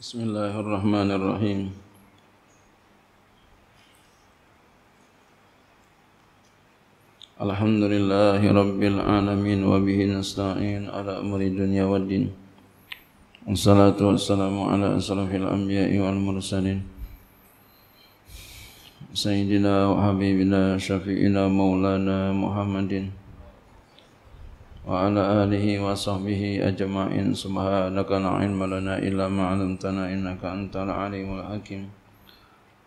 بسم الله الرحمن الرحيم الحمد لله رب العالمين وبه نستعين على أمر الدنيا والدين والصلاة والسلام على أشرف الأنبياء والمرسلين سيدنا وحبيبنا شفيعنا مولانا محمد وعلى آله وصحبه أجمعين سبحانك لا علم لنا إلا ما علمتنا إنك أنت العليم الحكيم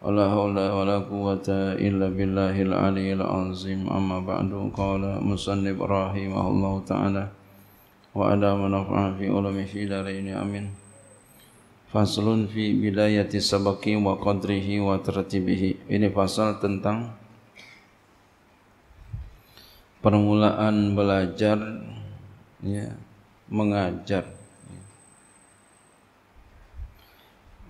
ولا حول ولا قوة إلا بالله العلي العظيم أما بعد قال مصنف رحمه الله تعالى وعلى منفع في علم في دارين أمين فصل في بداية sabaki وقدره وترتيبه إن فصل Ini tentang permulaan belajar ya mengajar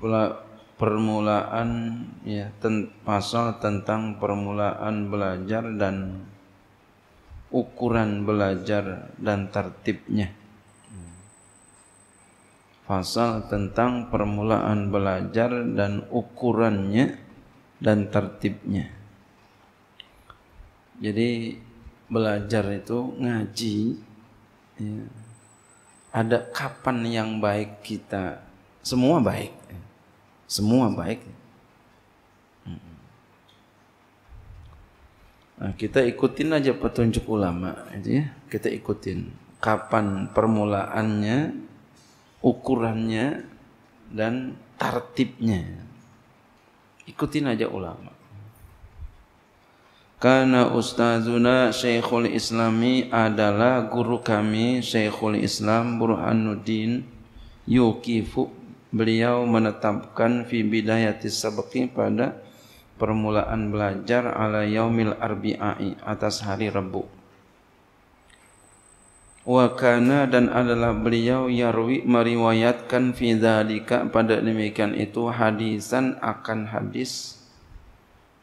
pula permulaan ya ten, pasal tentang permulaan belajar dan ukuran belajar dan tertibnya pasal tentang permulaan belajar dan ukurannya dan tertibnya jadi belajar itu ngaji ya. ada kapan yang baik kita semua baik ya. semua baik nah, kita ikutin aja petunjuk ulama itu ya kita ikutin kapan permulaannya ukurannya dan tartibnya ikutin aja ulama Karena Ustazuna Syekhul Islami adalah guru kami Syekhul Islam Burhanuddin Yukifu Beliau menetapkan fi bidayati sabaki pada permulaan belajar ala yaumil arbi'ai atas hari Rabu. Wa kana dan adalah beliau yarwi meriwayatkan fi dzalika pada demikian itu hadisan akan hadis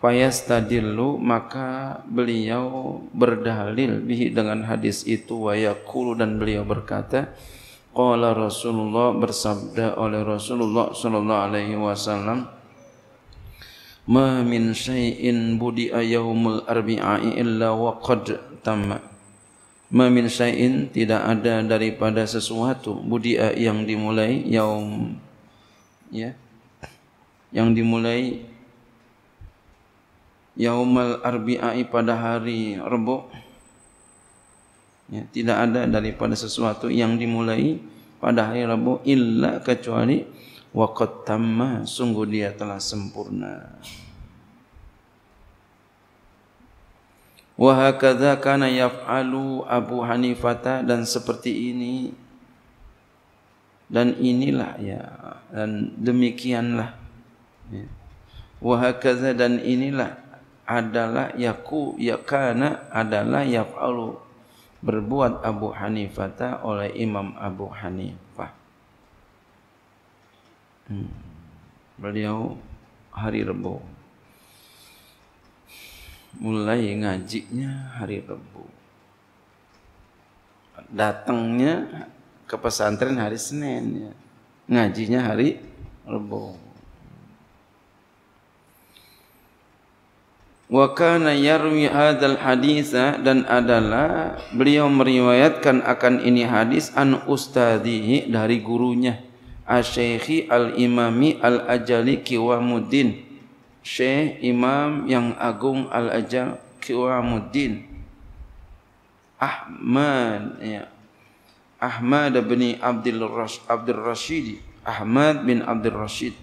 fayastadillu maka beliau berdalil bihi dengan hadis itu wa yaqulu dan beliau berkata qala Rasulullah bersabda oleh Rasulullah sallallahu alaihi wasallam ma min budi ayahumul arbi'a illa wa qad tamma ma tidak ada daripada sesuatu budi yang dimulai yaum ya yang dimulai yaumal arbi'ai pada hari Rabu ya, tidak ada daripada sesuatu yang dimulai pada hari Rabu illa kecuali waqad tamma sungguh dia telah sempurna wa hakadha kana yaf'alu Abu Hanifata dan seperti ini dan inilah ya dan demikianlah ya. wa dan inilah adalah yaku yakana adalah yaf'alu berbuat Abu Hanifata oleh Imam Abu Hanifah. Hmm. Beliau hari Rebu. mulai ngajinya hari Rebu. datangnya ke pesantren hari Senin ya. ngajinya hari Rebu. wa kana yarwi hadzal haditsa dan adalah beliau meriwayatkan akan ini hadis an ustadihi dari gurunya asy-syekhi al-imami al-ajali qiwamuddin syekh imam yang agung al ajali qiwamuddin ahmad ya ahmad bin abdul rashid abdul rashid ahmad bin abdul rashid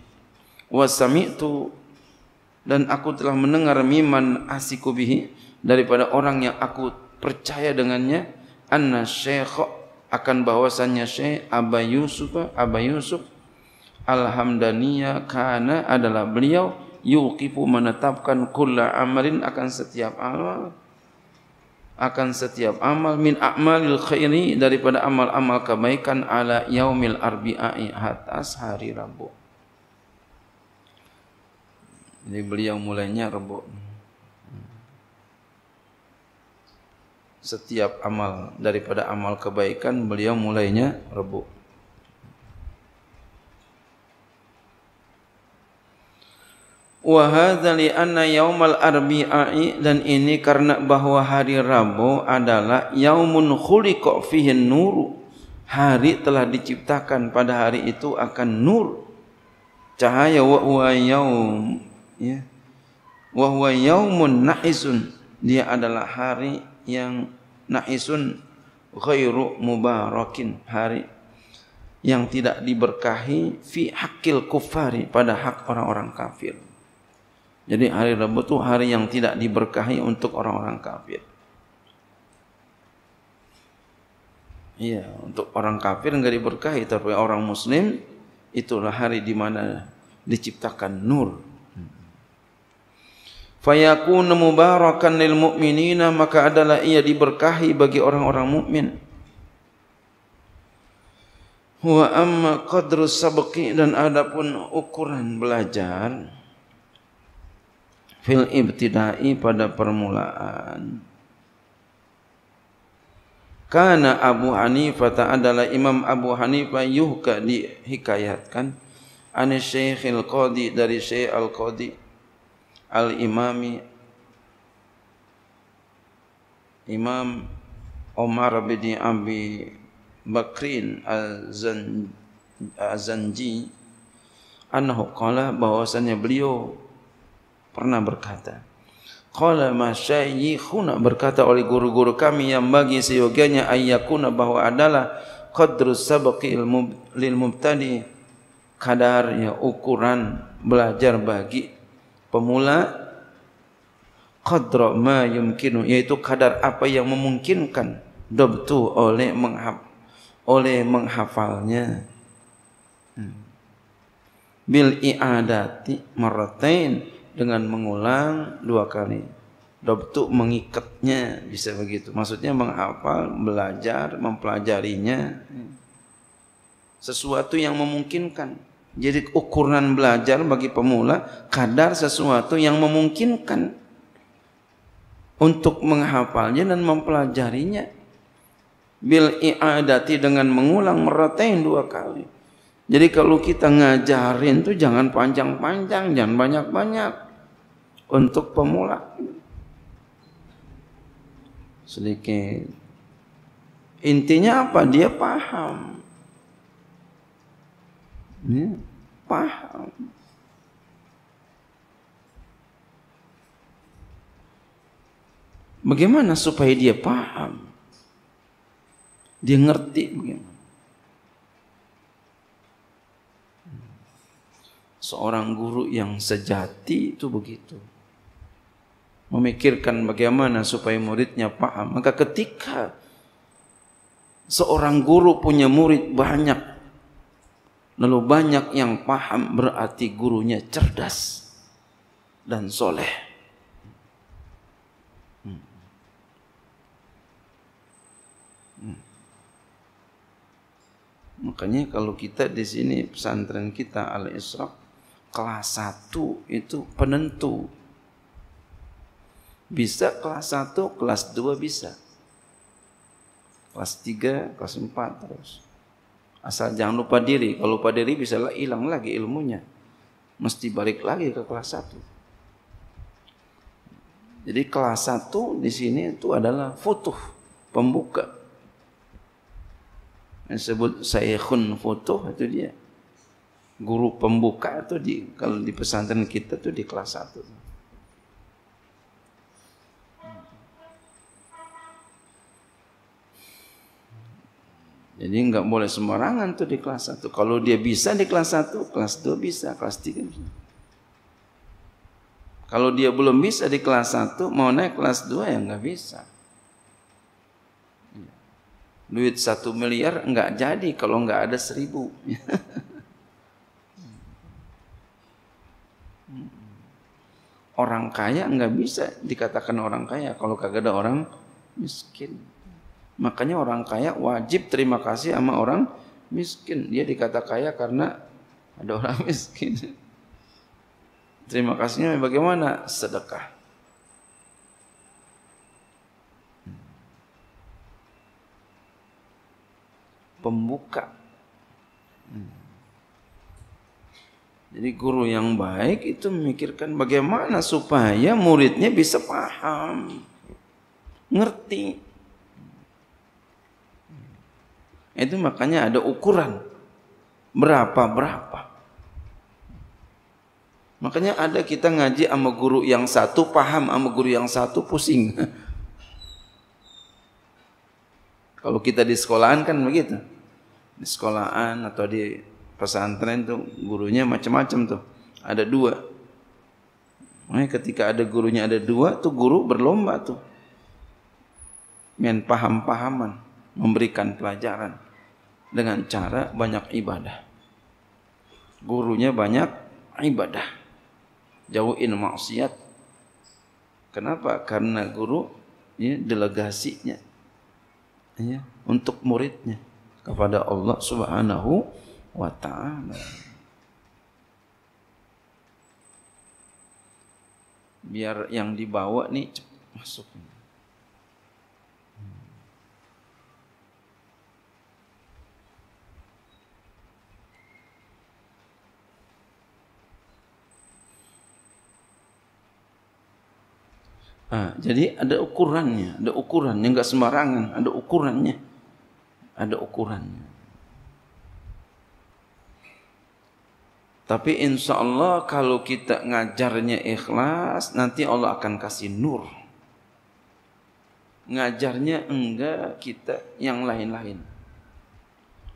wa sami'tu dan aku telah mendengar miman asiku bihi daripada orang yang aku percaya dengannya anna syekh akan bahwasannya Syekh Aba Yusuf Aba Yusuf Alhamdaniya kana adalah beliau yuqifu menetapkan kulla amarin akan setiap amal akan setiap amal min a'malil khairi daripada amal-amal kebaikan ala yaumil arbi'ai atas hari Rabu. Jadi beliau mulainya rebuk. Setiap amal daripada amal kebaikan beliau mulainya rebuk. Wahdali hadza li anna yaumal arbi'i dan ini karena bahwa hari Rabu adalah yaumun khuliqa fihi nur. hari telah diciptakan pada hari itu akan nur cahaya wa yaum ya wa huwa yaumun naisun dia adalah hari yang naisun khairu mubarakin hari yang tidak diberkahi fi hakil kufari pada hak orang-orang kafir. Jadi hari Rabu itu hari yang tidak diberkahi untuk orang-orang kafir. Iya, untuk orang kafir enggak diberkahi tapi orang muslim itulah hari di mana diciptakan nur fayakun mubarakan lil mu'minina maka adalah ia diberkahi bagi orang-orang mukmin. Wa amma qadru sabqi dan adapun ukuran belajar fil ibtidai pada permulaan. Karena Abu Hanifah adalah Imam Abu Hanifah yuhka dihikayatkan an Al Qadi dari Syekh Al Qadi Al-Imami Imam Omar bin Abi Bakrin al zanji Anahu kala bahwasannya beliau pernah berkata Qala kuna berkata oleh guru-guru kami yang bagi seyogianya ayat kuna bahwa adalah qadru sabaqi ilmu mubtadi kadar ya ukuran belajar bagi pemula qadra ma yumkinu yaitu kadar apa yang memungkinkan dobtu oleh menghaf oleh menghafalnya hmm. bil i'adati maratain dengan mengulang dua kali dobtu mengikatnya bisa begitu maksudnya menghafal belajar mempelajarinya hmm. sesuatu yang memungkinkan jadi ukuran belajar bagi pemula kadar sesuatu yang memungkinkan untuk menghafalnya dan mempelajarinya. Bil i'adati dengan mengulang meratain dua kali. Jadi kalau kita ngajarin tuh jangan panjang-panjang, jangan banyak-banyak untuk pemula. Sedikit. Intinya apa? Dia paham. Ya, paham. Bagaimana supaya dia paham? Dia ngerti bagaimana? Seorang guru yang sejati itu begitu. Memikirkan bagaimana supaya muridnya paham. Maka ketika seorang guru punya murid banyak, Lalu banyak yang paham berarti gurunya cerdas dan soleh. Hmm. Hmm. Makanya kalau kita di sini pesantren kita al isra kelas 1 itu penentu. Bisa kelas 1, kelas 2 bisa. Kelas 3, kelas 4 terus. Asal jangan lupa diri. Kalau lupa diri bisa hilang lagi ilmunya. Mesti balik lagi ke kelas satu. Jadi kelas satu di sini itu adalah futuh, pembuka. Yang disebut saykhun futuh itu dia. Guru pembuka itu di kalau di pesantren kita itu di kelas satu. Jadi nggak boleh sembarangan tuh di kelas 1. Kalau dia bisa di kelas 1, kelas 2 bisa, kelas 3 bisa. Kalau dia belum bisa di kelas 1, mau naik kelas 2 ya nggak bisa. Duit satu miliar nggak jadi kalau nggak ada seribu. orang kaya nggak bisa dikatakan orang kaya kalau kagak ada orang miskin. Makanya orang kaya wajib terima kasih sama orang miskin. Dia dikata kaya karena ada orang miskin. Terima kasihnya bagaimana? Sedekah. Pembuka. Jadi guru yang baik itu memikirkan bagaimana supaya muridnya bisa paham, ngerti. Itu makanya ada ukuran. Berapa-berapa. Makanya ada kita ngaji sama guru yang satu, paham sama guru yang satu, pusing. Kalau kita di sekolahan kan begitu. Di sekolahan atau di pesantren tuh gurunya macam-macam tuh. Ada dua. Makanya ketika ada gurunya ada dua tuh guru berlomba tuh. Main paham-pahaman, memberikan pelajaran dengan cara banyak ibadah. Gurunya banyak ibadah. Jauhin maksiat. Kenapa? Karena guru ya, delegasinya ya, untuk muridnya kepada Allah Subhanahu wa taala. Biar yang dibawa nih masuk. jadi ada ukurannya, ada ukurannya, enggak sembarangan, ada ukurannya, ada ukurannya. Tapi insya Allah kalau kita ngajarnya ikhlas, nanti Allah akan kasih nur. Ngajarnya enggak kita yang lain-lain.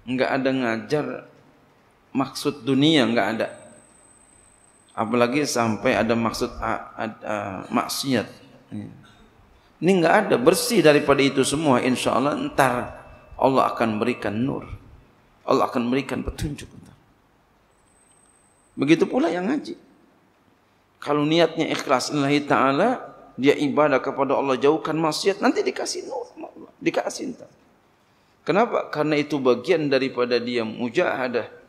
Enggak ada ngajar maksud dunia, enggak ada. Apalagi sampai ada maksud maksiat Ini enggak ada bersih daripada itu semua insyaallah entar Allah akan berikan nur. Allah akan berikan petunjuk Begitu pula yang ngaji. Kalau niatnya ikhlas lillahi taala, dia ibadah kepada Allah jauhkan maksiat nanti dikasih nur sama Allah, dikasih entar. Kenapa? Karena itu bagian daripada dia mujahadah.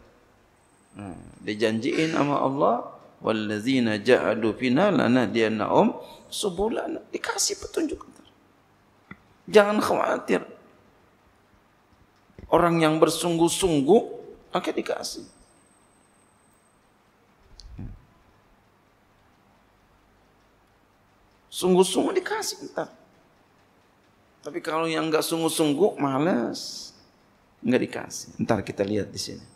Hmm. dijanjiin sama Allah, wallazina ja'adu fina lana dia na'um sebulan dikasih petunjuk. Jangan khawatir. Orang yang bersungguh-sungguh akan dikasih. Sungguh-sungguh dikasih ntar. Tapi kalau yang nggak sungguh-sungguh males, nggak dikasih. Ntar kita lihat di sini.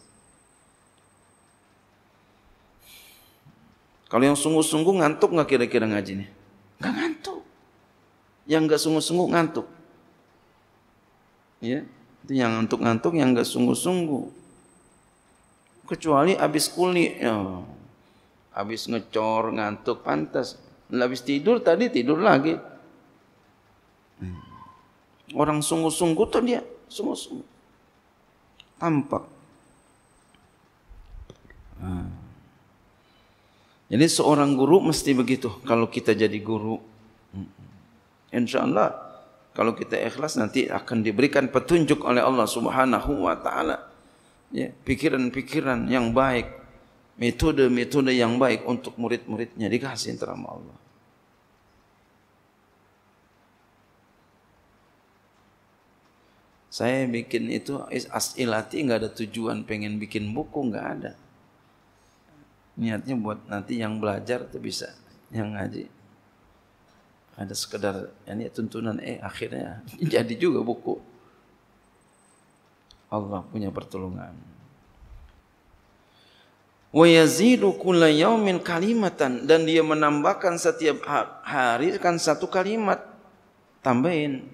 Kalau yang sungguh-sungguh ngantuk nggak kira-kira ngaji nih? Gak ngantuk. Yang gak sungguh-sungguh ngantuk. Ya, itu yang ngantuk-ngantuk yang gak sungguh-sungguh. Kecuali habis kuli, ya. habis ngecor, ngantuk, pantas. Habis tidur tadi tidur lagi. Orang sungguh-sungguh tuh dia sungguh-sungguh. Tampak. Hmm. Jadi seorang guru mesti begitu kalau kita jadi guru. Insya Allah kalau kita ikhlas nanti akan diberikan petunjuk oleh Allah Subhanahu wa taala. Ya, pikiran-pikiran yang baik, metode-metode yang baik untuk murid-muridnya dikasih sama Allah. Saya bikin itu asilati nggak ada tujuan pengen bikin buku nggak ada niatnya buat nanti yang belajar itu bisa yang ngaji ada sekedar ini tuntunan eh akhirnya jadi juga buku Allah punya pertolongan wa yazidu kulla yaumin kalimatan dan dia menambahkan setiap hari kan satu kalimat tambahin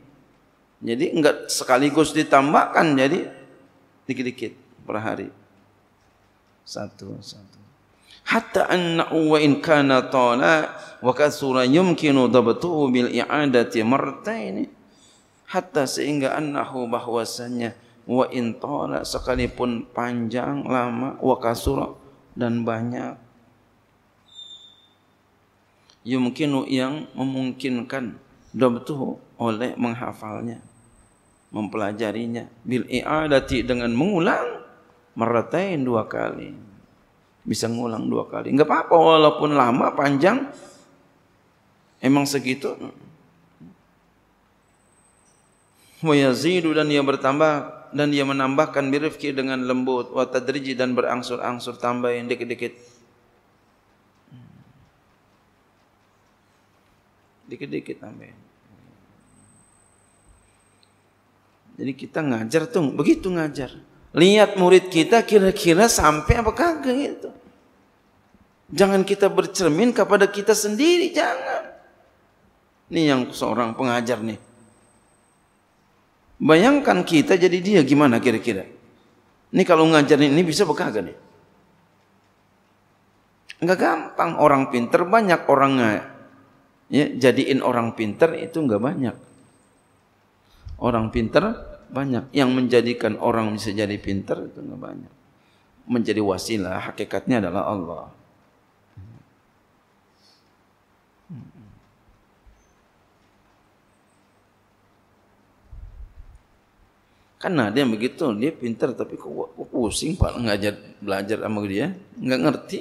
jadi enggak sekaligus ditambahkan jadi dikit-dikit per hari satu satu hatta anna wa in kana tala wa kasura yumkinu dabtuhu bil i'adati marta'in. hatta sehingga annahu bahwasanya wa in tala sekalipun panjang lama wa kasura dan banyak yumkinu yang memungkinkan dabtuhu oleh menghafalnya mempelajarinya bil i'adati dengan mengulang meratain dua kali bisa ngulang dua kali. Enggak apa-apa walaupun lama, panjang. Emang segitu. Wa yazidu dan dia bertambah dan dia menambahkan birifki dengan lembut wa tadriji dan berangsur-angsur tambahin dikit-dikit. Dikit-dikit tambahin. Jadi kita ngajar tuh begitu ngajar lihat murid kita kira-kira sampai apa kagak itu. Jangan kita bercermin kepada kita sendiri, jangan. Ini yang seorang pengajar nih. Bayangkan kita jadi dia gimana kira-kira? Ini kalau ngajarin ini bisa apa kagak nih? Enggak gampang orang pinter banyak orang ya, jadiin orang pinter itu enggak banyak. Orang pinter banyak. Yang menjadikan orang bisa jadi pinter itu enggak banyak. Menjadi wasilah hakikatnya adalah Allah. Karena dia begitu, dia pinter tapi kok pusing pak ngajar belajar sama dia, nggak ngerti.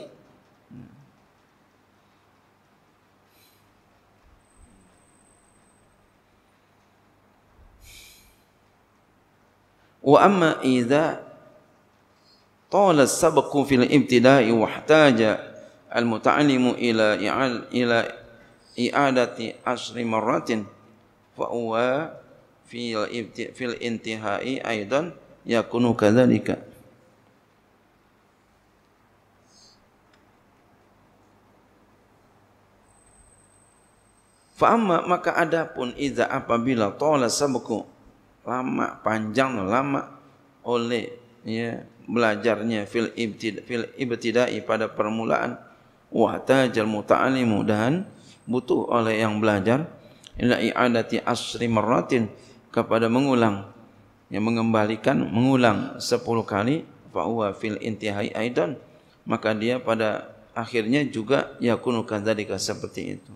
وأما إذا طال السبق في الابتداء واحتاج المتعلم إلى إلى إعادة عشر مرات فهو في في الانتهاء أيضا يكون كذلك Fa'amma maka adapun idza apabila طال السبق lama panjang lama oleh ya belajarnya fil ibtida fil ibtidai pada permulaan wa tajal muta'allimu dan butuh oleh yang belajar ila i'adati asri marratin kepada mengulang yang mengembalikan mengulang 10 kali fa huwa fil intihai aidan maka dia pada akhirnya juga yakunu kadzalika seperti itu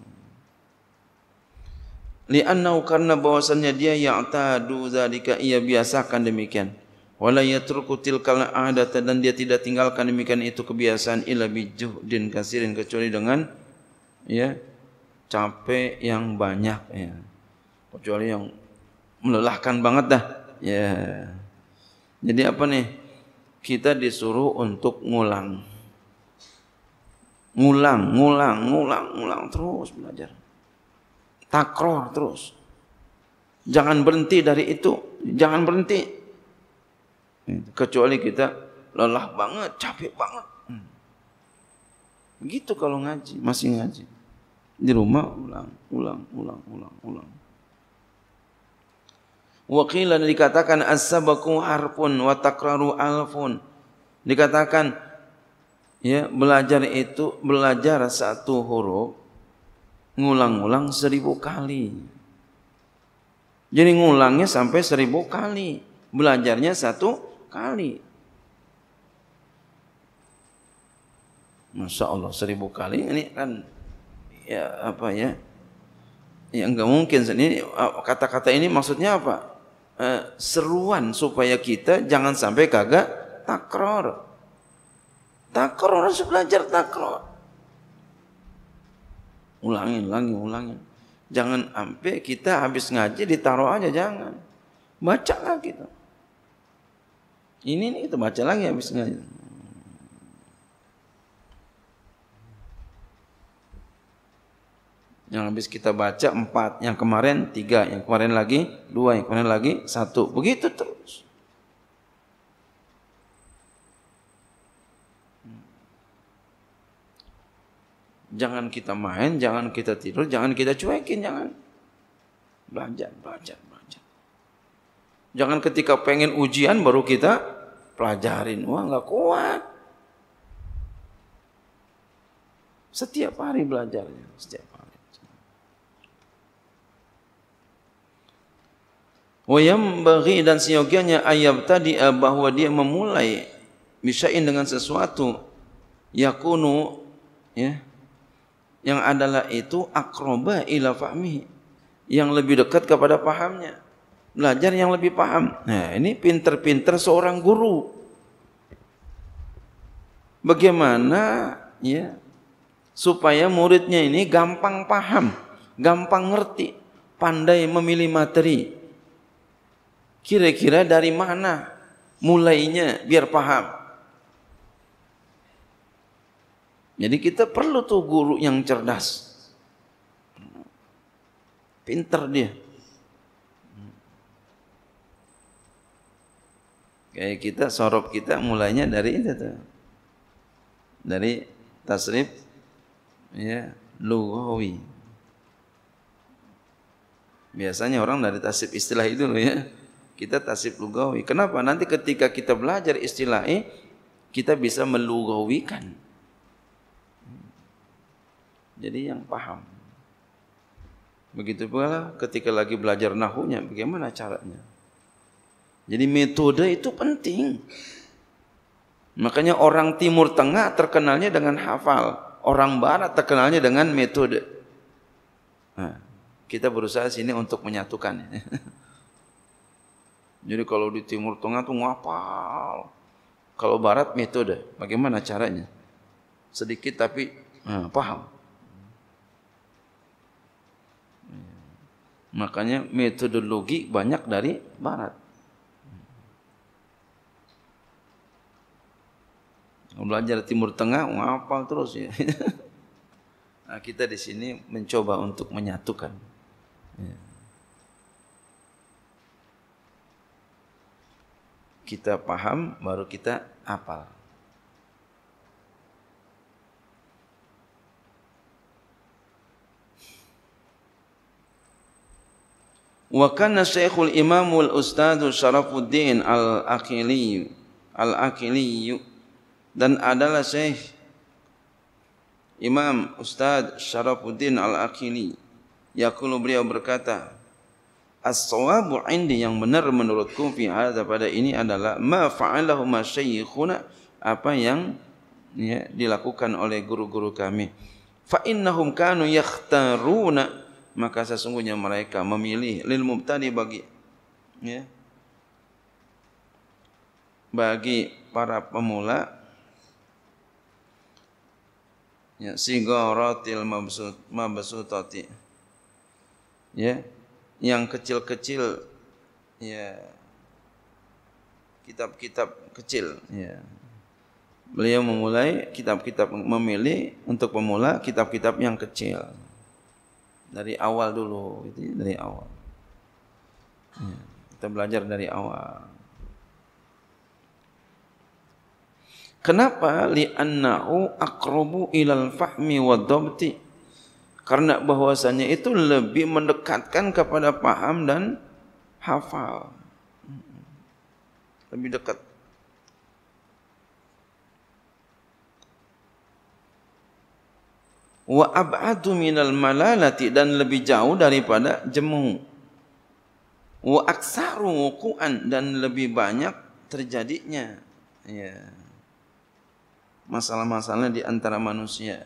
li'annau karena bahwasannya dia ya'tadu zalika ia biasakan demikian wala yatruku tilkal ada dan dia tidak tinggalkan demikian itu kebiasaan illa bijuhdin kasirin kecuali dengan ya capek yang banyak ya kecuali yang melelahkan banget dah ya jadi apa nih kita disuruh untuk ngulang ngulang ngulang ngulang ngulang terus belajar takror terus. Jangan berhenti dari itu, jangan berhenti. Kecuali kita lelah banget, capek banget. Begitu kalau ngaji, masih ngaji. Di rumah ulang, ulang, ulang, ulang, ulang. Wakilan dikatakan as-sabaku harfun wa alfun. Dikatakan ya belajar itu belajar satu huruf ngulang-ngulang seribu kali. Jadi ngulangnya sampai seribu kali, belajarnya satu kali. Masya Allah seribu kali ini kan ya apa ya ya nggak mungkin ini eh, kata-kata ini maksudnya apa e, seruan supaya kita jangan sampai kagak takror takror harus belajar takror ulangin ulangin ulangin jangan sampai kita habis ngaji ditaruh aja jangan baca lagi tuh ini nih kita baca lagi habis ngaji yang habis kita baca empat yang kemarin tiga yang kemarin lagi dua yang kemarin lagi satu begitu terus Jangan kita main, jangan kita tidur, jangan kita cuekin, jangan. Belajar, belajar, belajar. Jangan ketika pengen ujian baru kita pelajarin. Wah nggak kuat. Setiap hari belajarnya, setiap hari. Wayam bagi dan siogianya ayat tadi eh, bahwa dia memulai misain dengan sesuatu yakunu ya yang adalah itu akroba ila fahmi yang lebih dekat kepada pahamnya belajar yang lebih paham nah ini pinter-pinter seorang guru bagaimana ya supaya muridnya ini gampang paham gampang ngerti pandai memilih materi kira-kira dari mana mulainya biar paham Jadi kita perlu tuh guru yang cerdas. Pinter dia. Kayak kita sorop kita mulainya dari itu tuh. Dari tasrif ya lugawi. Biasanya orang dari tasrif istilah itu loh ya. Kita tasrif lugawi. Kenapa? Nanti ketika kita belajar istilah eh, kita bisa melugawikan jadi yang paham. Begitu pula ketika lagi belajar nahunya, bagaimana caranya? Jadi metode itu penting. Makanya orang Timur Tengah terkenalnya dengan hafal, orang Barat terkenalnya dengan metode. Nah, kita berusaha sini untuk menyatukan. Jadi kalau di Timur Tengah tuh ngapal. Kalau Barat metode, bagaimana caranya? Sedikit tapi nah, paham. Makanya metodologi banyak dari barat. Belajar Timur Tengah ngapal terus ya. nah, kita di sini mencoba untuk menyatukan. Ya. Kita paham baru kita apal. Wa kana Imamul Ustadz Syarafuddin Al-Aqili Al-Aqili dan adalah Syekh Imam Ustadz Syarafuddin Al-Aqili Yakulu beliau berkata As-sawabu indi yang benar menurutku fi hadza pada ini adalah ma fa'alahu masyayikhuna apa yang ya, dilakukan oleh guru-guru kami. Fa innahum kanu yakhtaruna maka sesungguhnya mereka memilih lil mubtadi bagi ya bagi para pemula ya sigaratil mabsut mabsutati ya yang kecil-kecil ya kitab-kitab kecil ya beliau memulai kitab-kitab memilih untuk pemula kitab-kitab yang kecil dari awal dulu itu dari awal ya, kita belajar dari awal kenapa annau akrobu ilal fahmi wa karena bahwasanya itu lebih mendekatkan kepada paham dan hafal hmm. lebih dekat wa ab'adu minal malalati dan lebih jauh daripada jemu wa aksaru wuku'an dan lebih banyak terjadinya ya masalah-masalah di antara manusia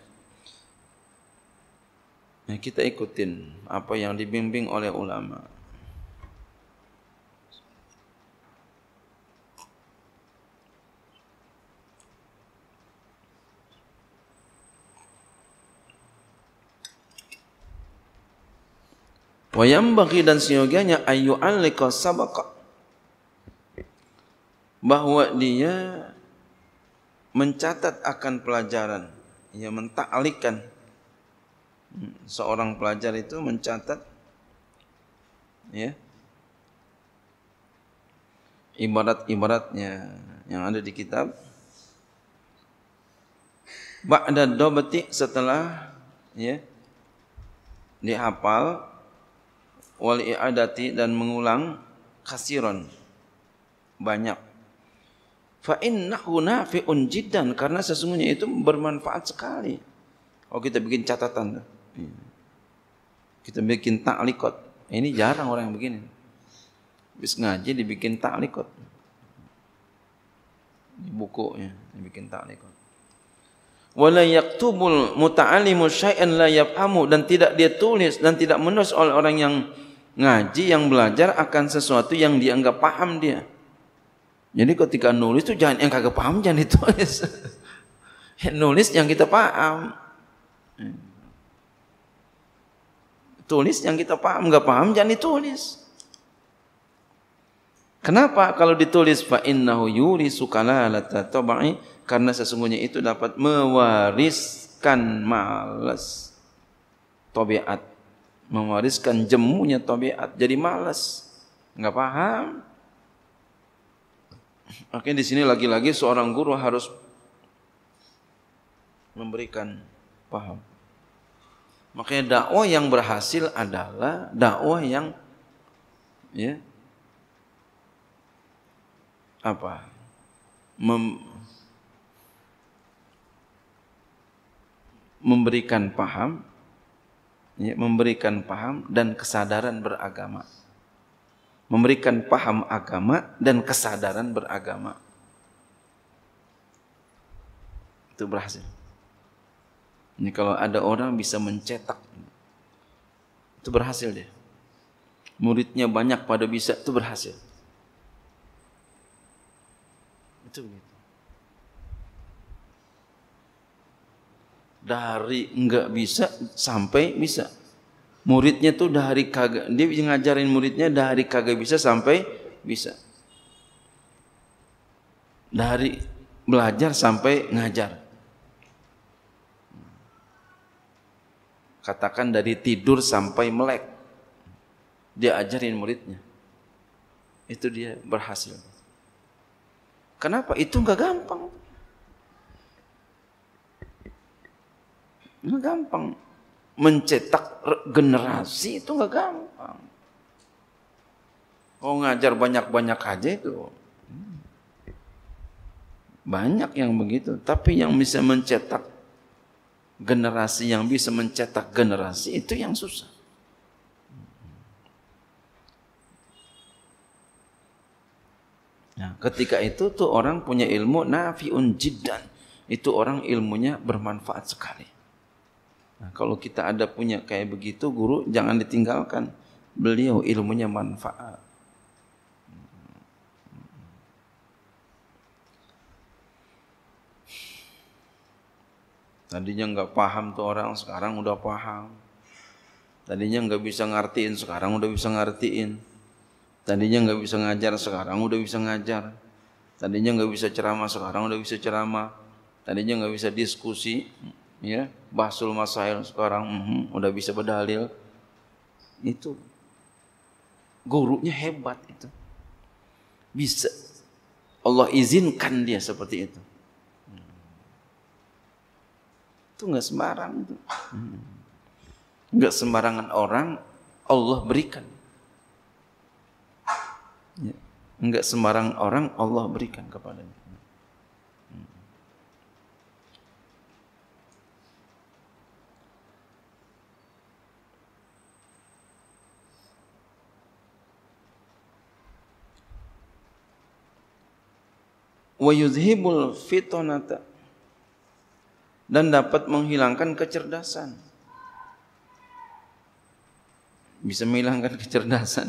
ya, kita ikutin apa yang dibimbing oleh ulama' Wayambagi dan seyogianya ayu alika sabaka. Bahwa dia mencatat akan pelajaran. ia mentaklikan. Seorang pelajar itu mencatat. Ya. Ibarat-ibaratnya yang ada di kitab. Ba'da dobeti setelah ya dihafal wal i'adati dan mengulang kasiron banyak fa innahu nafi'un jiddan karena sesungguhnya itu bermanfaat sekali oh kita bikin catatan kita bikin taklikot ini jarang orang yang begini bis ngaji dibikin taklikot di bukunya dibikin taklikot wala yaktubul muta'allimu syai'an la yafhamu dan tidak dia tulis dan tidak menulis oleh orang yang ngaji yang belajar akan sesuatu yang dianggap paham dia. Jadi ketika nulis tuh jangan yang kagak paham jangan ditulis. Ya, nulis yang kita paham. Tulis yang kita paham, nggak paham jangan ditulis. Kenapa kalau ditulis fa innahu yuri sukalalata tabai karena sesungguhnya itu dapat mewariskan malas tobiat mewariskan jemunya tabiat jadi malas nggak paham Oke di sini lagi-lagi seorang guru harus memberikan paham. Makanya dakwah yang berhasil adalah dakwah yang ya apa? Mem, memberikan paham ya, memberikan paham dan kesadaran beragama. Memberikan paham agama dan kesadaran beragama. Itu berhasil. Ini kalau ada orang bisa mencetak, itu berhasil dia. Muridnya banyak pada bisa, itu berhasil. Itu begitu. dari nggak bisa sampai bisa muridnya tuh dari kagak dia ngajarin muridnya dari kagak bisa sampai bisa dari belajar sampai ngajar katakan dari tidur sampai melek dia ajarin muridnya itu dia berhasil kenapa itu nggak gampang Nggak gampang. Mencetak generasi itu nggak gampang. Kau ngajar banyak-banyak aja itu. Banyak yang begitu. Tapi yang bisa mencetak generasi, yang bisa mencetak generasi itu yang susah. Nah, ketika itu tuh orang punya ilmu nafiun jiddan. Itu orang ilmunya bermanfaat sekali. Nah, kalau kita ada punya kayak begitu guru jangan ditinggalkan. Beliau ilmunya manfaat. Tadinya nggak paham tuh orang, sekarang udah paham. Tadinya nggak bisa ngertiin, sekarang udah bisa ngertiin. Tadinya nggak bisa ngajar, sekarang udah bisa ngajar. Tadinya nggak bisa ceramah, sekarang udah bisa ceramah. Tadinya nggak bisa diskusi, ya basul masail sekarang mm udah bisa berdalil itu gurunya hebat itu bisa Allah izinkan dia seperti itu itu nggak sembarang itu hmm. nggak sembarangan orang Allah berikan ya, nggak sembarang orang Allah berikan kepadanya wa yuzhibul fitonata dan dapat menghilangkan kecerdasan. Bisa menghilangkan kecerdasan.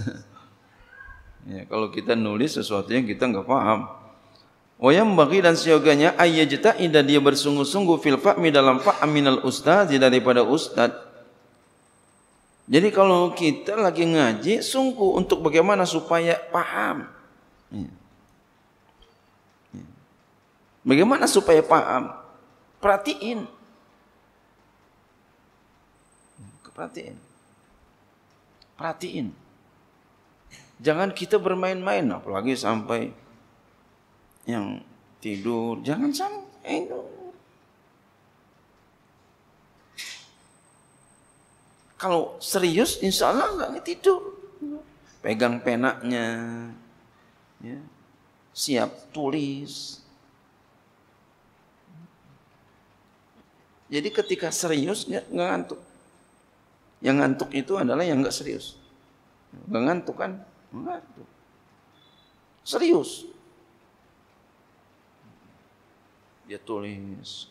ya, kalau kita nulis sesuatu yang kita enggak paham. Wayam bagi dan sioganya ayyajta indah dia bersungguh-sungguh fil fahmi dalam fahminal ustaz daripada ustaz. Jadi kalau kita lagi ngaji sungguh untuk bagaimana supaya paham. Ya. Bagaimana supaya paham? Perhatiin. Perhatiin. Perhatiin. Jangan kita bermain-main apalagi sampai yang tidur, jangan sampai Kalau serius insya Allah nggak ngetidur. Pegang penaknya. Ya. Siap tulis Jadi ketika serius nggak ngantuk. Yang ngantuk itu adalah yang nggak serius. Nggak ngantuk kan? Ngantuk. Serius. Dia tulis.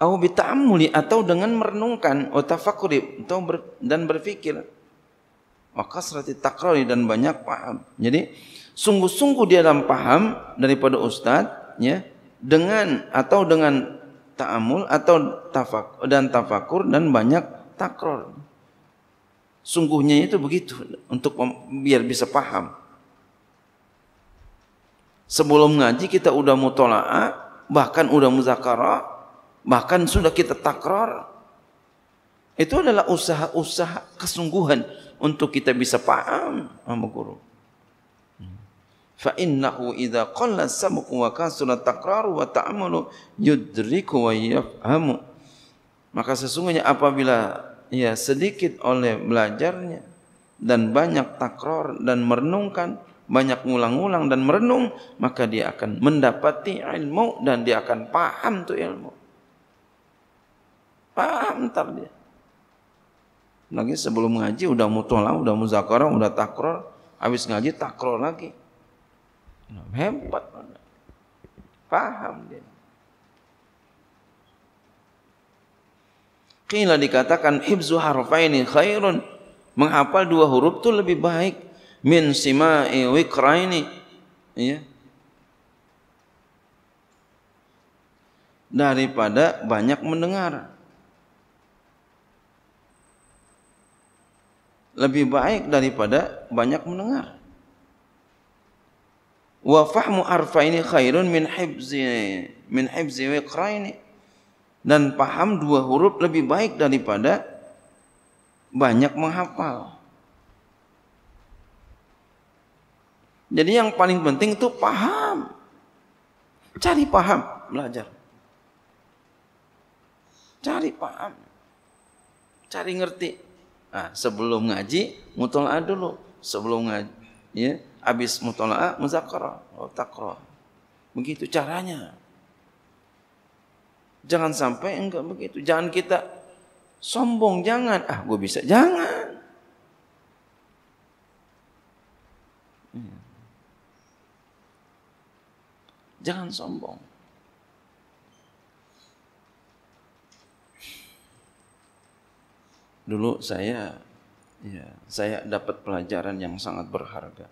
Aku bertamuli atau dengan merenungkan atau fakurib, atau dan berpikir maka Wakasrati takrari dan banyak paham. Jadi sungguh-sungguh dia dalam paham daripada ustadz ya dengan atau dengan ta'amul atau tafak dan tafakur dan banyak takror. Sungguhnya itu begitu untuk biar bisa paham. Sebelum ngaji kita udah mutolaa, bahkan udah muzakarah, bahkan sudah kita takror, Itu adalah usaha-usaha kesungguhan untuk kita bisa paham sama guru. Fa innahu idza qalla samu wa kasuna taqraru wa ta'amulu yudriku wa yafhamu. Maka sesungguhnya apabila ya sedikit oleh belajarnya dan banyak takror dan merenungkan banyak ulang-ulang dan merenung maka dia akan mendapati ilmu dan dia akan paham tuh ilmu paham tar dia lagi sebelum ngaji udah mutolah, udah muzakarah, udah takror, habis ngaji takror lagi. Hebat. Paham dia. Kila dikatakan hibzu ini khairun. Menghafal dua huruf itu lebih baik min sima ewi sima'i wikraini. Ya. Daripada banyak mendengar. lebih baik daripada banyak mendengar. Wa fahmu arfaini khairun min hibzi min hibzi wiqraini. Dan paham dua huruf lebih baik daripada banyak menghafal. Jadi yang paling penting itu paham. Cari paham, belajar. Cari paham. Cari ngerti. Nah, sebelum ngaji mutola'ah dulu. Sebelum ngaji ya, habis mutola'ah muzakarah, oh, takroh. Begitu caranya. Jangan sampai enggak begitu. Jangan kita sombong, jangan. Ah, gue bisa. Jangan. Iya. Jangan sombong. dulu saya ya saya dapat pelajaran yang sangat berharga.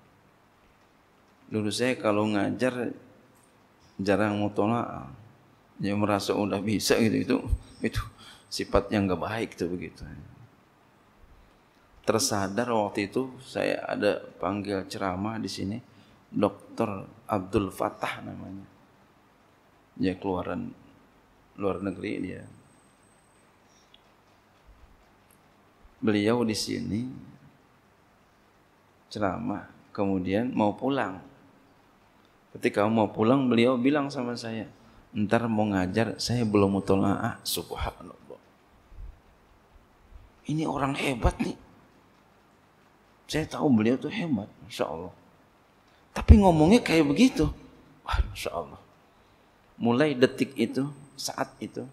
Dulu saya kalau ngajar jarang mutolaah. Ya merasa udah bisa gitu itu itu sifat yang nggak baik tuh begitu. Tersadar waktu itu saya ada panggil ceramah di sini Dokter Abdul Fatah namanya. ya keluaran luar negeri dia. beliau di sini ceramah, kemudian mau pulang. Ketika mau pulang beliau bilang sama saya, ntar mau ngajar saya belum mutola'ah, ah, subhanallah. Ini orang hebat nih. Saya tahu beliau tuh hebat, insya Allah. Tapi ngomongnya kayak begitu. Wah, insya Allah. Mulai detik itu, saat itu,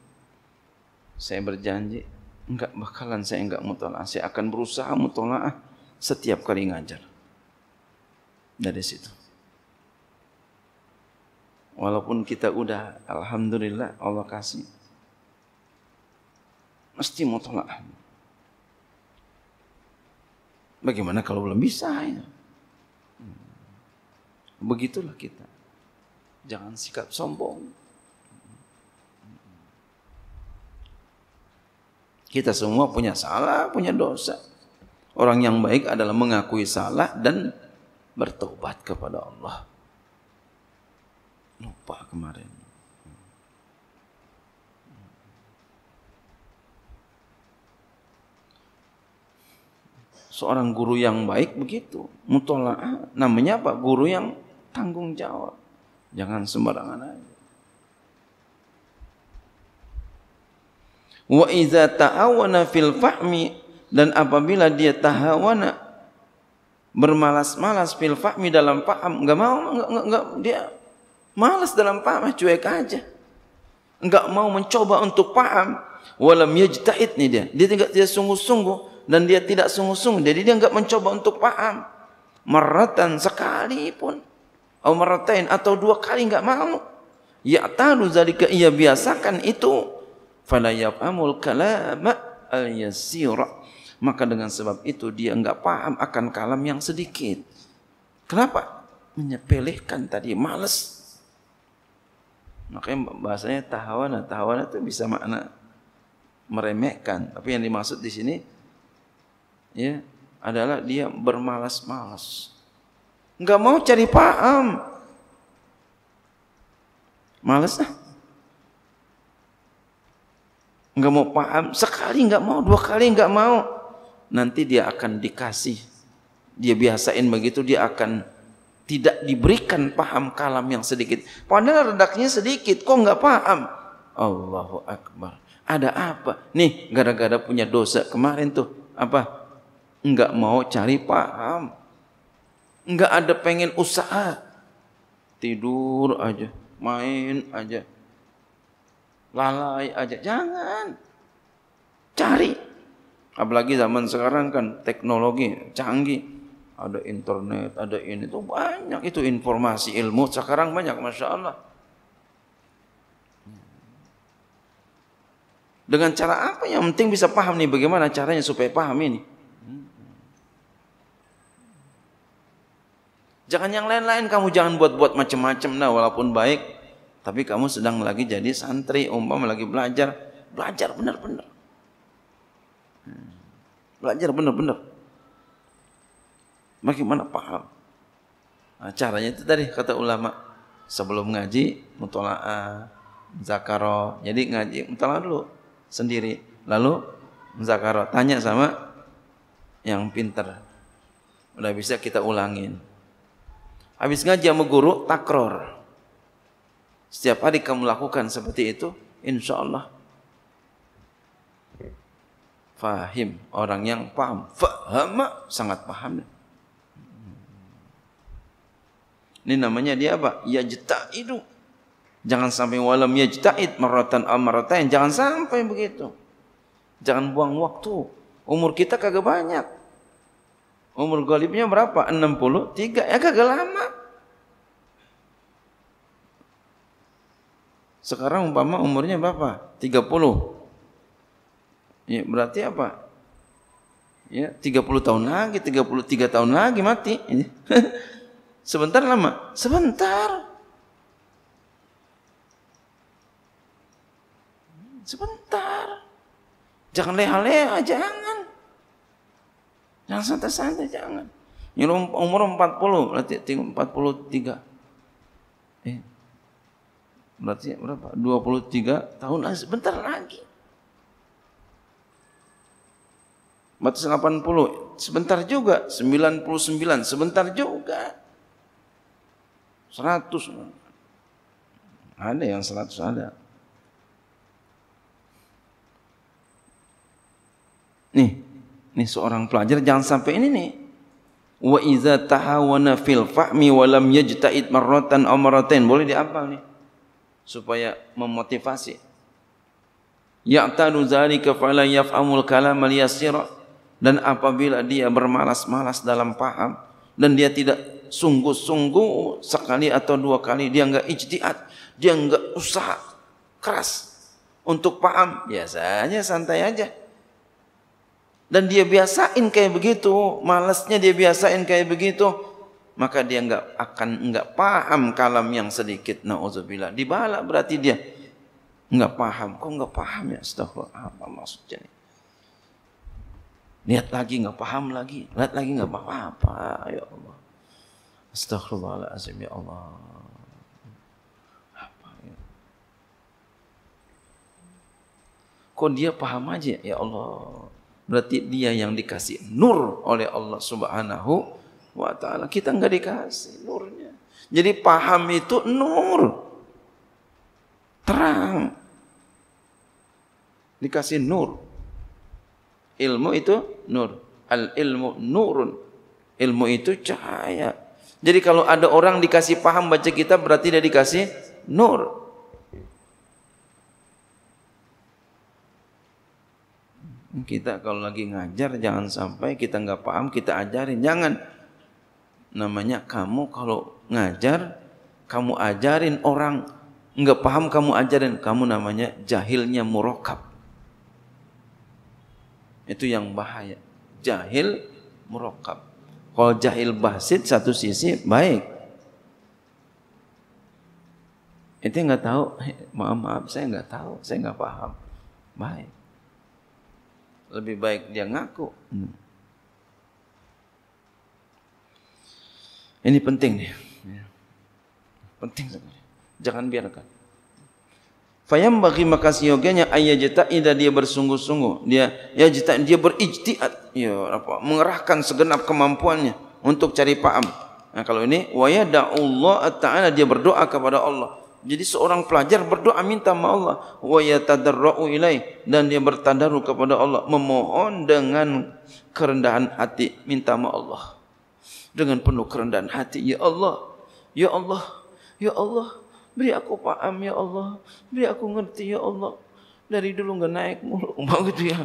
saya berjanji Enggak bakalan saya enggak mutola'ah. Saya akan berusaha mutola'ah setiap kali ngajar. Dari situ. Walaupun kita udah Alhamdulillah Allah kasih. Mesti mutola'ah. Bagaimana kalau belum bisa ya? Begitulah kita. Jangan sikap sombong. Kita semua punya salah, punya dosa. Orang yang baik adalah mengakui salah dan bertobat kepada Allah. Lupa kemarin. Seorang guru yang baik begitu. Mutola'ah. Namanya apa? Guru yang tanggung jawab. Jangan sembarangan aja. Wa iza ta'awana fil fahmi dan apabila dia tahawana bermalas-malas fil fahmi dalam paham, enggak mau enggak, enggak, enggak dia malas dalam paham, ah, cuek aja. Enggak mau mencoba untuk paham, walam yajta'id nih dia. Dia tidak dia sungguh-sungguh dan dia tidak sungguh-sungguh. Jadi dia enggak mencoba untuk paham. Maratan sekalipun. Au meratain atau dua kali enggak mau. Ya taru zalika ia biasakan itu falayab amul kalama al yasira maka dengan sebab itu dia enggak paham akan kalam yang sedikit kenapa menyepelekan tadi malas makanya bahasanya tahawana tahawana itu bisa makna meremehkan tapi yang dimaksud di sini ya adalah dia bermalas-malas enggak mau cari paham malas ah nggak mau paham, sekali nggak mau, dua kali nggak mau, nanti dia akan dikasih. Dia biasain begitu, dia akan tidak diberikan paham kalam yang sedikit. Padahal redaknya sedikit, kok nggak paham? Allahu Akbar. Ada apa? Nih, gara-gara punya dosa kemarin tuh, apa? Nggak mau cari paham. Nggak ada pengen usaha. Tidur aja, main aja, lalai aja. Jangan. Cari. Apalagi zaman sekarang kan teknologi canggih. Ada internet, ada ini. tuh banyak itu informasi ilmu. Sekarang banyak, Masya Allah. Dengan cara apa yang penting bisa paham nih. Bagaimana caranya supaya paham ini. Jangan yang lain-lain kamu jangan buat-buat macam-macam nah walaupun baik tapi kamu sedang lagi jadi santri, umpam lagi belajar, belajar benar-benar. Belajar benar-benar. Bagaimana paham? Nah, caranya itu tadi kata ulama sebelum ngaji mutolaah zakaro jadi ngaji mutolaah dulu sendiri lalu zakaro tanya sama yang pinter udah bisa kita ulangin habis ngaji sama guru takror setiap hari kamu lakukan seperti itu, insya Allah fahim orang yang paham fahama sangat paham ini namanya dia apa Ya jeta hidup, jangan sampai walam ya yajta'id marratan amratain jangan sampai begitu jangan buang waktu umur kita kagak banyak umur galibnya berapa 63 ya kagak lama Sekarang umpama umurnya berapa? 30. Ya, berarti apa? Ya, 30 tahun lagi, 33 tahun lagi mati. Sebentar lama? Sebentar. Sebentar. Jangan leha-leha, jangan. Jangan santai-santai, jangan. Nyuruh umur 40, berarti 43. Berarti berapa? 23 tahun Sebentar lagi. 80. sebentar juga, 99 sebentar juga. 100 ada yang 100 ada. Nih, nih seorang pelajar jangan sampai ini nih. Wa iza tahawana fil fahmi wa lam yajta'id marratan aw Boleh dihafal nih supaya memotivasi. Ya'tanu dzalika fala yafhamul kalam al dan apabila dia bermalas-malas dalam paham dan dia tidak sungguh-sungguh sekali atau dua kali dia enggak ijtihad, dia enggak usaha keras untuk paham, biasanya santai aja. Dan dia biasain kayak begitu, malasnya dia biasain kayak begitu, maka dia enggak akan enggak paham kalam yang sedikit naudzubillah dibalak berarti dia enggak paham kok enggak paham ya astagfirullah maksudnya ini lihat lagi enggak paham lagi lihat lagi enggak paham apa ya Allah astagfirullahalazim ya Allah Apa? Ya? Kok dia paham aja ya Allah. Berarti dia yang dikasih nur oleh Allah Subhanahu wa wa taala. Kita nggak dikasih nurnya. Jadi paham itu nur. Terang. Dikasih nur. Ilmu itu nur. Al ilmu nurun. Ilmu itu cahaya. Jadi kalau ada orang dikasih paham baca kitab berarti dia dikasih nur. Kita kalau lagi ngajar jangan sampai kita nggak paham kita ajarin. Jangan namanya kamu kalau ngajar kamu ajarin orang nggak paham kamu ajarin kamu namanya jahilnya murokab itu yang bahaya jahil murokab kalau jahil basit satu sisi baik itu nggak tahu eh, maaf maaf saya nggak tahu saya nggak paham baik lebih baik dia ngaku hmm. Ini penting nih. Ya. Penting sekali. Jangan biarkan. Fayam bagi makasih yogyanya ayah jeta ida dia bersungguh-sungguh dia ya jeta dia berijtihad ya apa mengerahkan segenap kemampuannya untuk cari paham. Nah kalau ini waya Allah taala dia berdoa kepada Allah. Jadi seorang pelajar berdoa minta ma Allah waya tadarrau ilai dan dia bertadarru kepada Allah memohon dengan kerendahan hati minta ma Allah. dengan penuh kerendahan hati. Ya Allah, ya Allah, ya Allah, beri aku paham ya Allah, beri aku ngerti ya Allah. Dari dulu nggak naik mulu, mau gitu ya.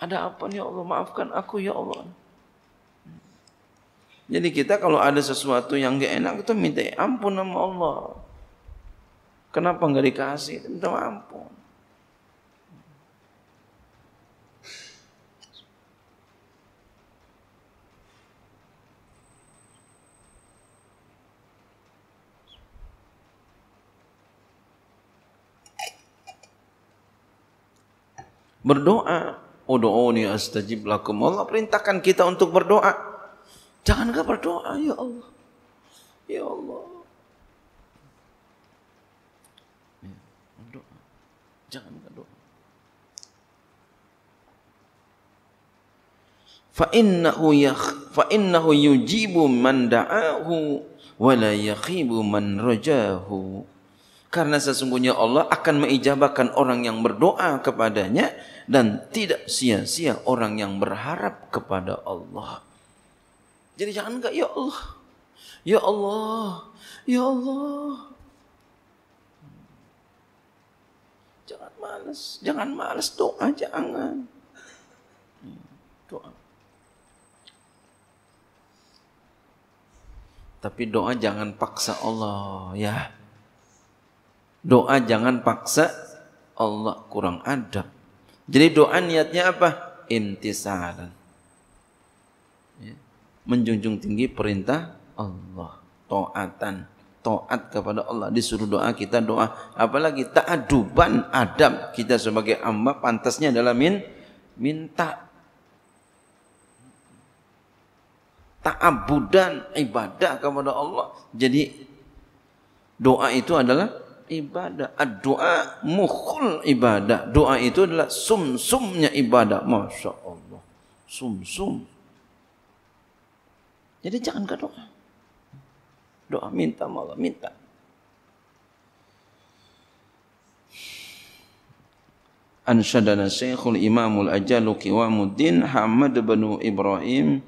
Ada apa ya Allah, maafkan aku ya Allah. Jadi kita kalau ada sesuatu yang gak enak itu minta ya ampun sama Allah. Kenapa nggak dikasih? Minta ampun. berdoa. Udu'uni oh, astajib lakum. Allah perintahkan kita untuk berdoa. Jangan enggak berdoa, ya Allah. Ya Allah. Ya, berdoa. Jangan enggak doa. Fa innahu yakh fa innahu yujibu man karena sesungguhnya Allah akan mengijabahkan orang yang berdoa kepadanya dan tidak sia-sia orang yang berharap kepada Allah. Jadi jangan enggak ya Allah. Ya Allah. Ya Allah. Jangan malas, jangan malas doa jangan. Doa. Tapi doa jangan paksa Allah ya. Doa jangan paksa Allah kurang adab. Jadi doa niatnya apa? Intisalan. Ya. Menjunjung tinggi perintah Allah. Toatan. Toat kepada Allah. Disuruh doa kita doa. Apalagi ta'aduban adab. Kita sebagai amba pantasnya adalah min, minta. Ta'abudan ibadah kepada Allah. Jadi doa itu adalah ibadah doa mukhul ibadah doa itu adalah sum sumnya ibadah masya Allah sum sum. jadi jangan kau doa doa minta malah minta Anshadana Syekhul Imamul Ajalu Qiwamuddin Hamad bin Ibrahim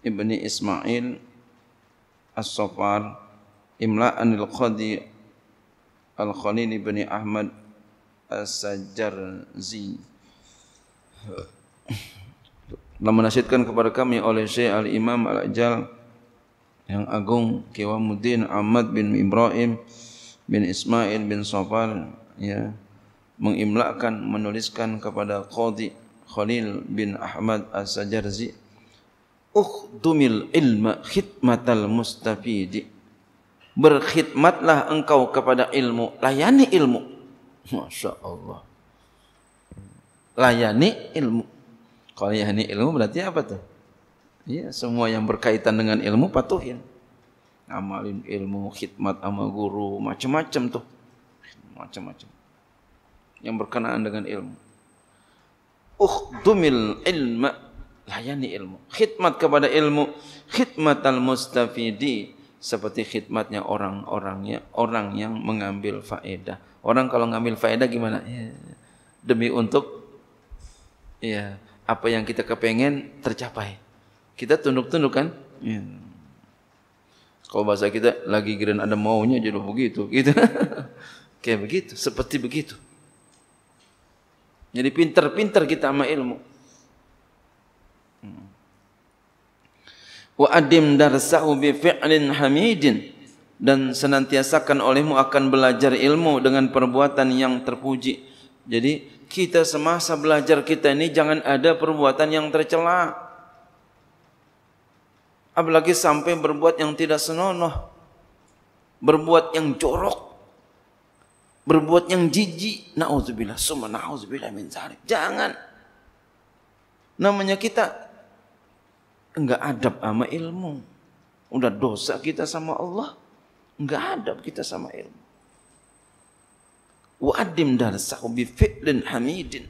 ibni Ismail As-Safar Imla'anil Qadi Al-Khalil bin Ahmad As-Sajarzi Dan menasihatkan kepada kami oleh Syekh Al-Imam Al-Ajjal Yang Agung Kiwamuddin Ahmad bin Ibrahim bin Ismail bin Sofar ya, Mengimlakkan, menuliskan kepada Qadhi Khalil bin Ahmad As-Sajarzi Ukhdumil ilma khidmatal mustafidi' berkhidmatlah engkau kepada ilmu layani ilmu Masya Allah layani ilmu kalau layani ilmu berarti apa tuh ya semua yang berkaitan dengan ilmu patuhin amalin ilmu khidmat sama guru macam-macam tuh macam-macam yang berkenaan dengan ilmu ukhdumil ilma layani ilmu khidmat kepada ilmu khidmatal mustafidi seperti khidmatnya orang-orangnya orang yang mengambil faedah orang kalau ngambil faedah gimana ya, demi untuk ya apa yang kita kepengen tercapai kita tunduk-tunduk kan ya. kalau bahasa kita lagi geren ada maunya jadi begitu gitu kayak begitu seperti begitu jadi pinter-pinter kita sama ilmu wa adim darsahu bi fi'lin hamidin dan senantiasakan olehmu akan belajar ilmu dengan perbuatan yang terpuji. Jadi kita semasa belajar kita ini jangan ada perbuatan yang tercela. Apalagi sampai berbuat yang tidak senonoh. Berbuat yang jorok. Berbuat yang jijik. Nauzubillah Suma Nauzubillah min zahri. Jangan. Namanya kita Enggak adab sama ilmu. Udah dosa kita sama Allah. Enggak adab kita sama ilmu. Wa'adim darsahu bi fi'lin hamidin.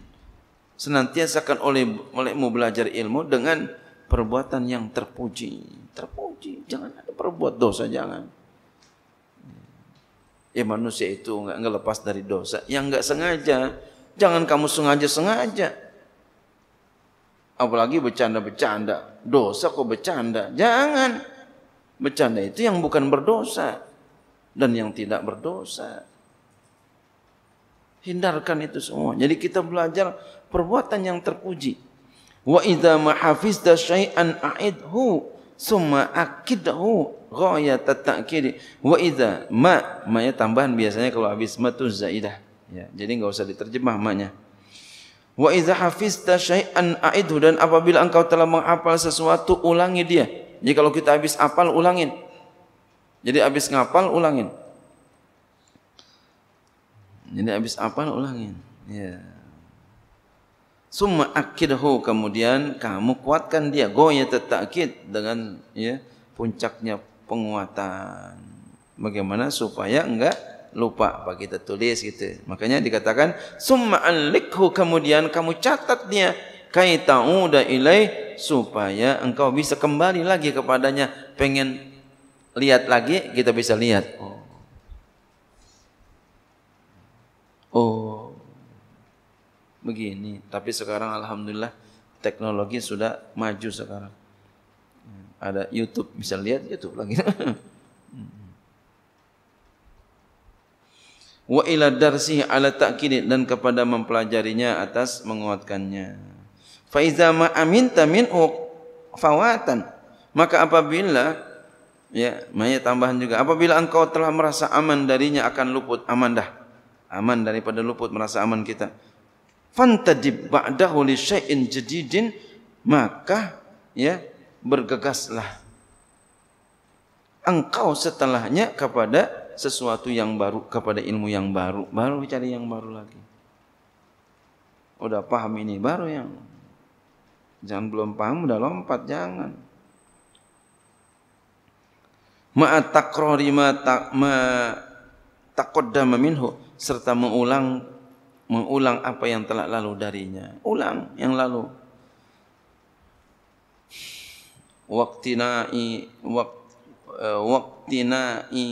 Senantiasa akan oleh olehmu belajar ilmu dengan perbuatan yang terpuji. Terpuji. Jangan ada perbuat dosa, jangan. Ya manusia itu enggak, enggak lepas dari dosa. Yang enggak sengaja. Jangan kamu sengaja-sengaja. Apalagi bercanda-bercanda dosa kok bercanda. Jangan. Bercanda itu yang bukan berdosa dan yang tidak berdosa. Hindarkan itu semua. Jadi kita belajar perbuatan yang terpuji. Wa idza mahafizta syai'an a'idhu summa akidhu ghayata ta'kid. Wa idza ma ma tambahan biasanya kalau habis ma itu zaidah. Ya, jadi enggak usah diterjemah maknya. Wa idza hafizta syai'an a'idhu dan apabila engkau telah menghafal sesuatu ulangi dia. Jadi kalau kita habis hafal ulangin. Jadi habis ngapal ulangin. Jadi habis hafal ulangin. Ya. Yeah. Summa akidhu kemudian kamu kuatkan dia goya tetakid dengan ya puncaknya penguatan. Bagaimana supaya enggak lupa apa kita tulis gitu. Makanya dikatakan summa alikhu kemudian kamu catat dia kaitau udah ilai supaya engkau bisa kembali lagi kepadanya pengen lihat lagi kita bisa lihat oh oh begini tapi sekarang alhamdulillah teknologi sudah maju sekarang ada YouTube bisa lihat YouTube lagi hmm. wa ila darsi ala ta'kid dan kepada mempelajarinya atas menguatkannya fa iza ma aminta min fawatan maka apabila ya maya tambahan juga apabila engkau telah merasa aman darinya akan luput aman dah aman daripada luput merasa aman kita fantadib ba'dahu li syai'in jadidin maka ya bergegaslah engkau setelahnya kepada sesuatu yang baru kepada ilmu yang baru, baru cari yang baru lagi. Udah paham ini baru yang jangan belum paham udah lompat jangan. Ma'at takrori ma taqaddama minhu serta mengulang mengulang apa yang telah lalu darinya. Ulang yang lalu. Waktinai eh, waktu nai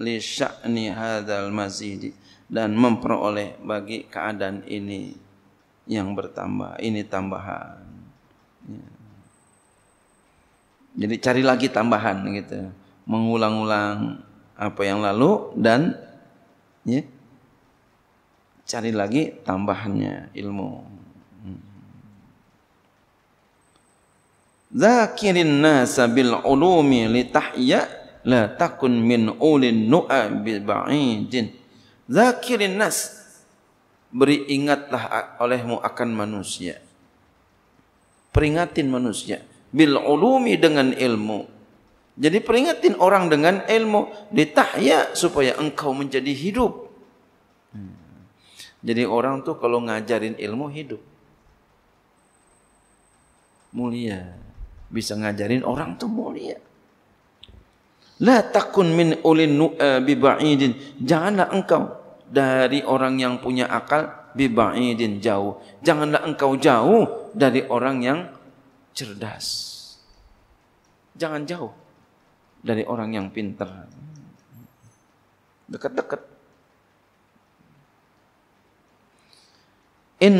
li sya'ni hadzal mazidi dan memperoleh bagi keadaan ini yang bertambah ini tambahan ya. jadi cari lagi tambahan gitu mengulang-ulang apa yang lalu dan ya, cari lagi tambahannya ilmu zakirin nasa bil ulumi litahya la takun min ulin nu'a bi zakirin nas beri ingatlah olehmu akan manusia peringatin manusia bil ulumi dengan ilmu jadi peringatin orang dengan ilmu ditahya supaya engkau menjadi hidup hmm. jadi orang tuh kalau ngajarin ilmu hidup mulia bisa ngajarin orang tuh mulia La takun min ulin nu'abi eh, ba'idin. Janganlah engkau dari orang yang punya akal biba'idin jauh. Janganlah engkau jauh dari orang yang cerdas. Jangan jauh dari orang yang pintar. Dekat-dekat. In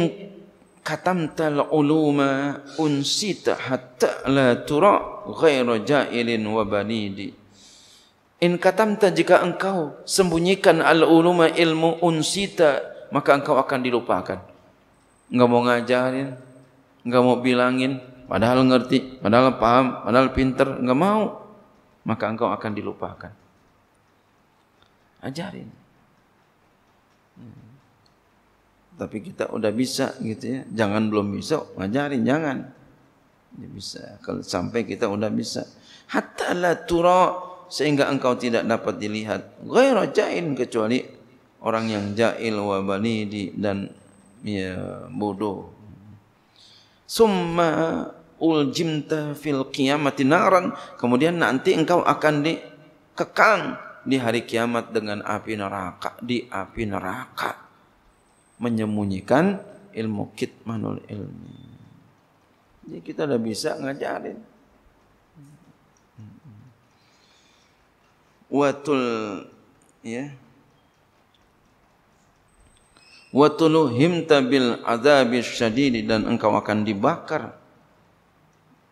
katam al-uluma unsita hatta la tura ghayra ja'ilin wa banidi. In katamta jika engkau sembunyikan al-uluma ilmu unsita, maka engkau akan dilupakan. Enggak mau ngajarin, enggak mau bilangin, padahal ngerti, padahal paham, padahal pinter, enggak mau. Maka engkau akan dilupakan. Ajarin. Tapi kita udah bisa gitu ya. Jangan belum bisa, ngajarin, jangan. Bisa, kalau sampai kita udah bisa. Hatta la turak sehingga engkau tidak dapat dilihat ghairu jain kecuali orang yang jail wa banidi dan ya bodoh summa uljimta fil qiyamati naran kemudian nanti engkau akan dikekang di hari kiamat dengan api neraka di api neraka menyembunyikan ilmu kitmanul ilmi jadi kita sudah bisa ngajarin watul ya watulu himta tabil adzabis syadid dan engkau akan dibakar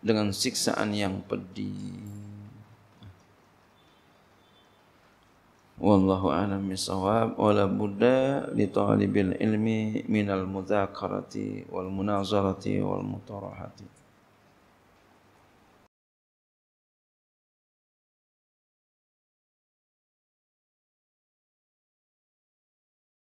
dengan siksaan yang pedih wallahu alam bisawab wala budda li talibil ilmi minal mudzakarati wal munazarati wal mutarahati